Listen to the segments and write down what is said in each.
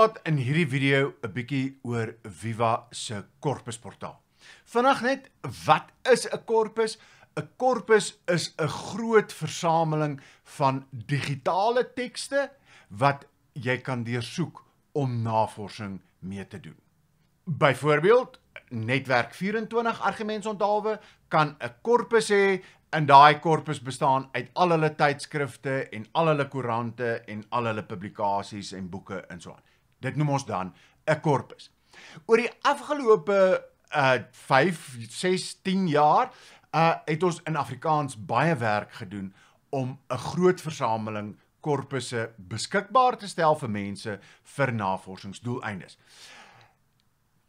praat in hierdie video 'n bietjie oor Viva se korpusportaal. Vanaand net, wat is 'n korpus? 'n Korpus is 'n groot versameling van digitale tekste wat jy kan deursoek om navorsing mee te doen. Byvoorbeeld, netwerk 24 argumentsonthawe kan 'n korpus hê en daai korpus bestaan uit al hulle tydskrifte en al hulle koerante en al hulle publikasies en boeke en so aan. Dit noem ons dan 'n korpus. Oor die afgelope uh eh, 5, 6, 10 jaar uh het ons in Afrikaans baie werk gedoen om 'n groot versameling korpusse beskikbaar te stel vir mense vir navorsingsdoeleindes.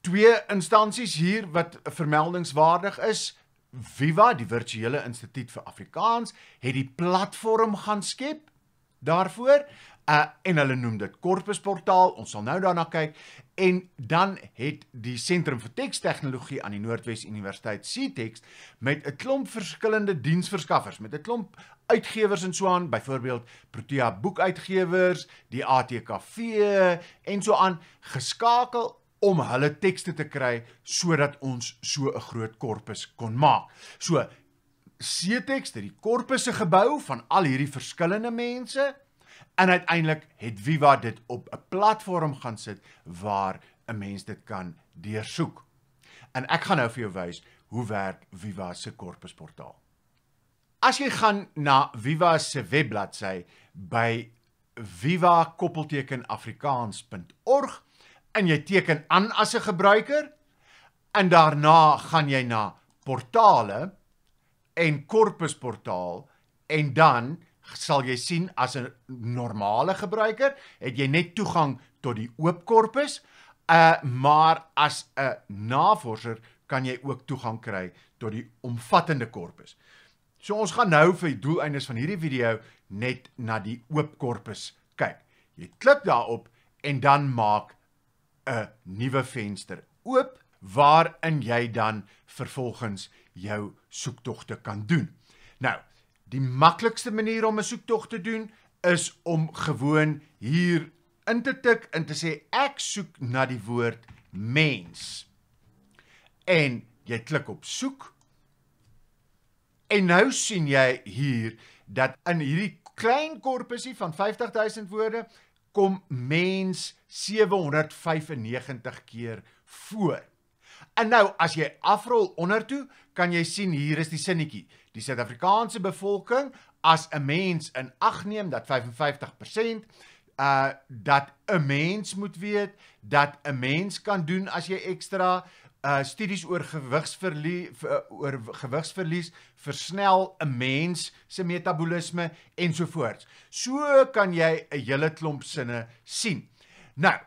Twee instansies hier wat vermeldingswaardig is, Viva, die virtuele instituut vir Afrikaans, het die platform gaan skep daarvoor. Uh en hulle noem dit korpusportaal. Ons sal nou daarna kyk en dan het die Sentrum vir Tekstegnologie aan die Noordwes Universiteit CTeX met 'n klomp verskillende diensverskaffers, met 'n klomp uitgewers en so aan, byvoorbeeld Protea Boekuitgewers, die ATKV en so aan geskakel om hulle tekste te kry sodat ons so 'n groot korpus kon maak. So CTeX, dit die korpusse gebou van al hierdie verskillende mense en uiteindelik het Viva dit op 'n platform gaan sit waar 'n mens dit kan deursoek. En ek gaan nou vir jou wys hoe werk Viva se korpusportaal. As jy gaan na Viva se webbladsy by viva-afrikaans.org en jy teken aan as 'n gebruiker en daarna gaan jy na portale en korpusportaal en dan sal jy sien as 'n normale gebruiker het jy net toegang tot die oop korpus, uh, maar as 'n navorser kan jy ook toegang kry tot die omvattende korpus. So ons gaan nou vir doelwyeindes van hierdie video net na die oop korpus kyk. Jy klik daarop en dan maak 'n nuwe venster oop waarin jy dan vervolgens jou soektogte kan doen. Nou, die maklikste manier om 'n soektog te doen is om gewoon hier in te tik en te sê ek soek na die woord mens. En jy klik op soek. En nou sien jy hier dat in hierdie klein korpusie van 50000 woorde kom mens 795 keer voor. En nou as jy afrol ondertoe, kan jy sien hier is die sinnetjie. Die Suid-Afrikaanse bevolking as 'n mens in ag neem dat 55% uh eh, dat 'n mens moet weet dat 'n mens kan doen as jy ekstra uh eh, studies oor gewigsverlies eh, oor gewigsverlies versnel 'n mens se metabolisme ensovoorts. So kan jy 'n hele klomp sinne sien. Nou,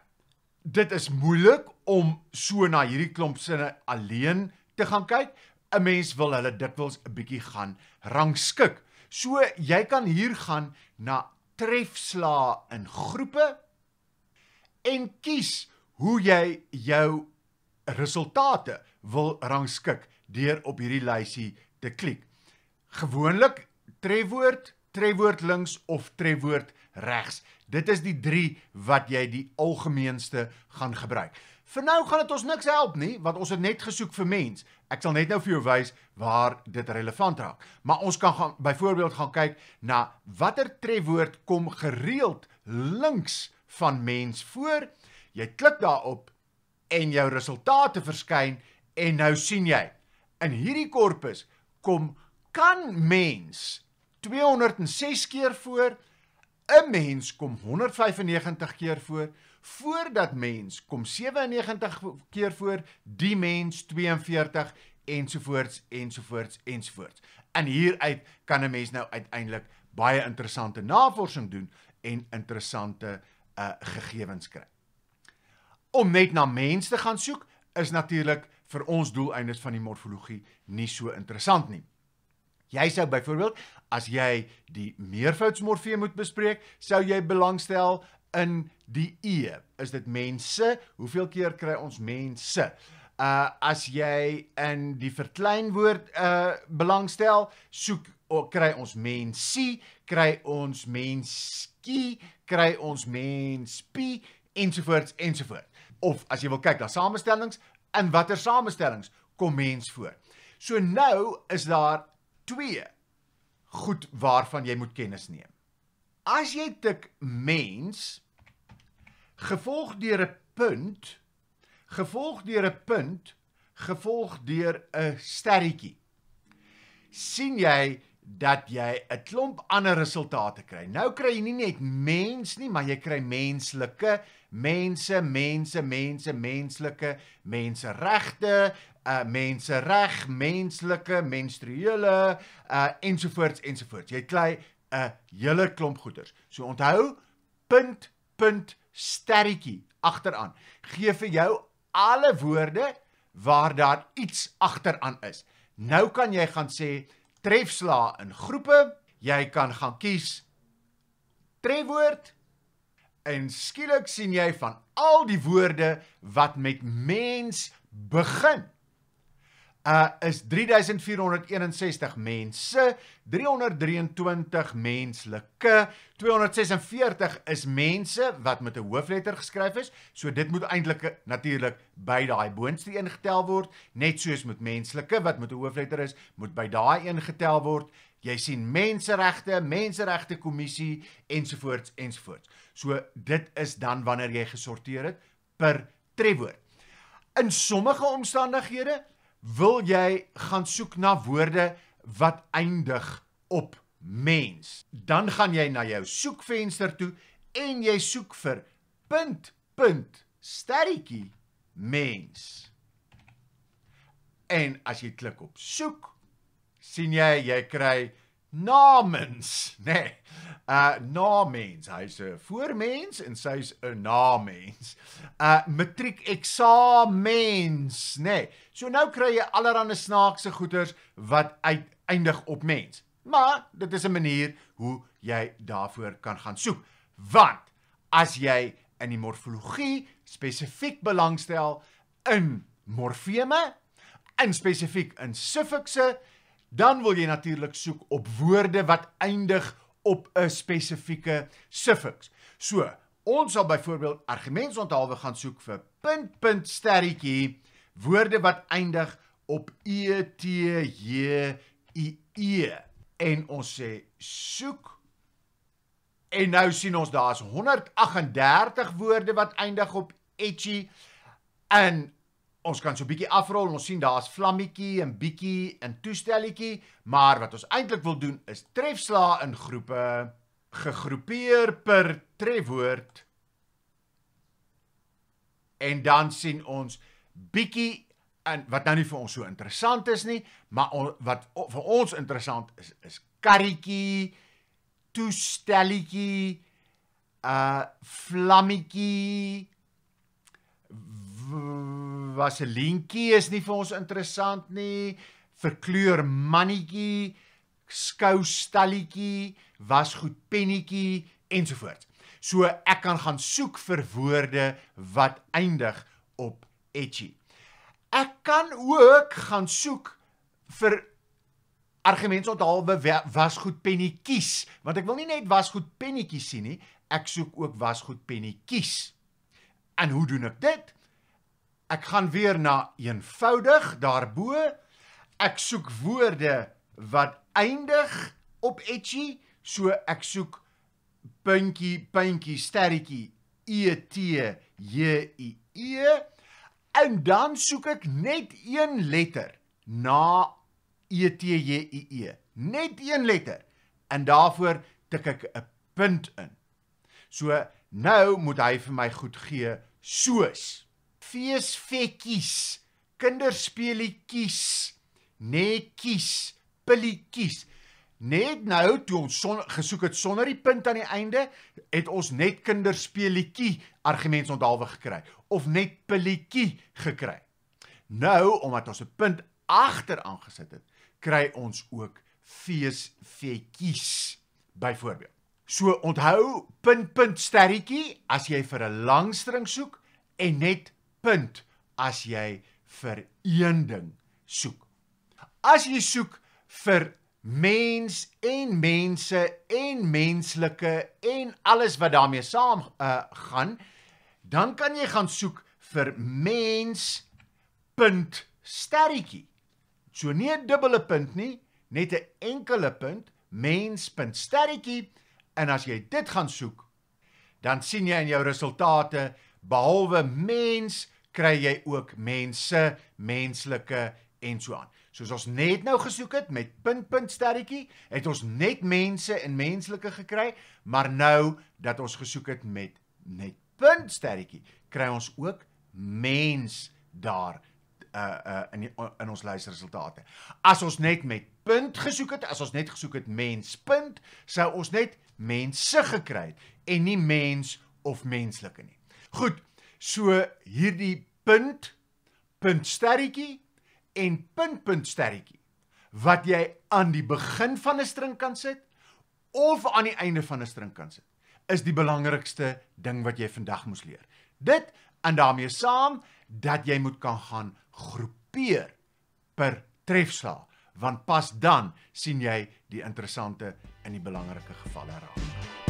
dit is moeilik om so na hierdie klomp sinne alleen te gaan kyk. 'n Mens wil hulle dikwels 'n bietjie gaan rangskik. So jy kan hier gaan na trefsla in groepe en kies hoe jy jou resultate wil rangskik deur op hierdie lysie te klik. Gewoonlik trefwoord, trefwoord links of trefwoord regs. Dit is die 3 wat jy die algemeenste gaan gebruik. Vir nou gaan dit ons niks help nie want ons het net gesoek vir mens. Ek sal net nou vir jou wys waar dit relevant raak. Maar ons kan gaan byvoorbeeld gaan kyk na watter trefwoord kom gereeld links van mens voor. Jy klik daarop en jou resultate verskyn en nou sien jy in hierdie korpus kom kan mens 206 keer voor. 'n Mens kom 195 keer voor voordat mens kom 97 keer voor, die mens 42 ensovoorts ensovoorts ensovoorts. En hieruit kan 'n mens nou uiteindelik baie interessante navorsing doen en interessante uh gegevens kry. Om net na mense te gaan soek is natuurlik vir ons doelwyse van die morfologie nie so interessant nie. Jy sou byvoorbeeld as jy die meervoudsmorfeem moet bespreek, sou jy belangstel in die e. Is dit mense? Hoeveel keer kry ons mense? Uh as jy in die verkleinwoord uh belangstel, soek of kry ons mensie, kry ons menskie, kry ons menspie ensovoorts ensovoorts. Of as jy wil kyk na samestellings, in watter samestellings kom mens voor? So nou is daar 2 goed waarvan jy moet kennis neem. As jy tik mens gevolg deur 'n punt gevolg deur 'n punt gevolg deur 'n sterretjie sien jy dat jy 'n klomp ander resultate kry. Nou kry jy nie net mens nie, maar jy kry menslike, mense, mense, mense, menslike, menseregte, uh mense reg, menslike, menstruele uh ensovoorts ensovoorts. Jy kry 'n uh, hele klomp goeders. So onthou punt punt sterretjie agteraan. Gee vir jou alle woorde waar daar iets agteraan is. Nou kan jy gaan sê trefsla in groepe. Jy kan gaan kies trefwoord en skielik sien jy van al die woorde wat met mens begin uh is 3461 mense, 323 menslike, 246 is mense wat met 'n hoofletter geskryf is. So dit moet eintlik natuurlik by daai boonste een getel word, net soos met menslike wat met 'n hoofletter is, moet by daai een getel word. Jy sien menseregte, menseregte kommissie ensovoorts ensovoorts. So dit is dan wanneer jy gesorteer het per trefwoord. In sommige omstandighede wil jy gaan soek na woorde wat eindig op mens. Dan gaan jy na jou soekvenster toe en jy soek vir punt punt sterretjie mens. En as jy klik op soek, sien jy jy kry namens, nê. Nee. Uh na mens, hy's 'n voormens en sy's 'n na mens. Uh matriek eksamens, nê. Nee. So nou kry jy allerlei snaakse goeters wat uiteindig op mens. Maar dit is 'n manier hoe jy daarvoor kan gaan soek. Want as jy in die morfologie spesifiek belangstel in morfeme, in spesifiek in suffikse, dan wil jy natuurlik soek op woorde wat eindig op 'n spesifieke suffix. So, ons sal byvoorbeeld argumentsonthaalwe gaan soek vir punt punt sterretjie woorde wat eindig op e t j i e en ons sê soek en nou sien ons daar's 138 woorde wat eindig op etjie en ons kan so 'n bietjie afrol en ons sien daar's vlammetjie en bietjie in toestelletjie, maar wat ons eintlik wil doen is trefslaa in groepe gegroepeer per trefwoord. En dan sien ons bietjie en wat nou nie vir ons so interessant is nie, maar on, wat o, vir ons interessant is is karretjie, toestelletjie, uh vlammetjie vaselientjie is nie vir ons interessant nie. Verkleur mannetjie, skoustalletjie, was goed pennetjie ensovoort. So ek kan gaan soek vir woorde wat eindig op etjie. Ek kan ook gaan soek vir argumente onthaal was goed pennetjies, want ek wil nie net was goed pennetjies sien nie, ek soek ook was goed pennetjies. En hoe doen ek dit? Ek gaan weer na eenvoudig daarbo. Ek soek woorde wat eindig op etjie, so ek soek puntjie, puntjie, sterretjie, e t j i e en dan soek ek net een letter na e t j i e. Net een letter en daarvoor tik ek 'n punt in. So nou moet hy vir my goed gee soos feesvetjies, kinderspeletjies, netjies, pilletjies. Net nou toe ons son, gesoek het sonder die punt aan die einde, het ons net kinderspeletjie argumente onthaalwe gekry of net pilletjie gekry. Nou omdat ons 'n punt agter aangesit het, kry ons ook feesvetjies byvoorbeeld. So onthou punt punt sterretjie as jy vir 'n langstring soek en net punt as jy vir een ding soek. As jy soek vir mens en mense en menslike en alles wat daarmee saam uh, gaan, dan kan jy gaan soek vir mens punt sterretjie. So nie 'n dubbele punt nie, net 'n enkele punt mens punt sterretjie en as jy dit gaan soek, dan sien jy in jou resultate behalwe mens 0.0 kry jy ook mense, menslike en so aan. Soos ons net nou gesoek het met punt punt sterretjie, het ons net mense en menslike gekry, maar nou dat ons gesoek het met net punt sterretjie, kry ons ook mens daar uh uh in die, in ons luisterresultate. As ons net met punt gesoek het, as ons net gesoek het mens punt, sou ons net mense gekry het en nie mens of menslike nie. Goed. So hierdie punt punt sterretjie en punt punt sterretjie wat jy aan die begin van 'n string kan sit of aan die einde van 'n string kan sit is die belangrikste ding wat jy vandag moes leer. Dit en daarmee saam dat jy moet kan gaan groepeer per trefslag want pas dan sien jy die interessante en die belangrike gevalle raak.